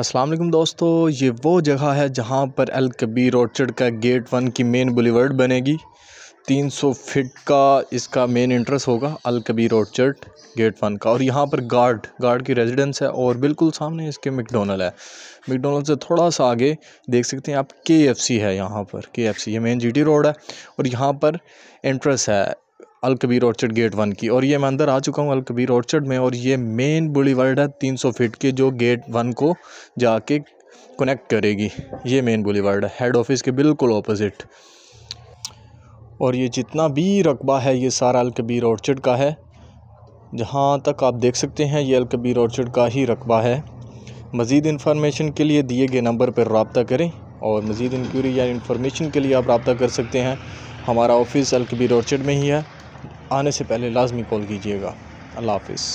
असलम दोस्तों ये वो जगह है जहाँ पर अल कबीर ऑर्चर्ड का गेट वन की मेन बुलीवर्ड बनेगी 300 फिट का इसका मेन एंट्रेंस होगा Al Kabir orchard gate one का और यहाँ पर गार्ड गार्ड की रेजिडेंस है और बिल्कुल सामने इसके मैकडोनल्ड है मैकडोनल्ड से थोड़ा सा आगे देख सकते हैं आप के है यहाँ पर के ये मेन जी रोड है और यहाँ पर इंटरेस्ट है अलकबीर ऑर्चर्ड गेट वन की और ये मैं अंदर आ चुका हूँ अलकबीर ऑर्चर्ड में और ये मेन बुली वर्ड है तीन सौ फीट के जो गेट वन को जाके कनेक्ट करेगी ये मेन बुली वर्ड है हेड ऑफिस के बिल्कुल ऑपोजिट और ये जितना भी रकबा है ये सारा अलकबीर ऑर्चर्ड का है जहाँ तक आप देख सकते हैं ये अलकबीर ऑर्चर्ड का ही रकबा है मज़ीद इन्फॉर्मेशन के लिए दिए गए नंबर पर रबता करें और मज़ीद इंक्वायरी या इन्फॉर्मेशन के लिए आप रबता कर सकते हैं हमारा ऑफिस अलकबीर ऑर्चर्ड में ही है आने से पहले लाजमी कॉल कीजिएगा अल्लाह हाफिज़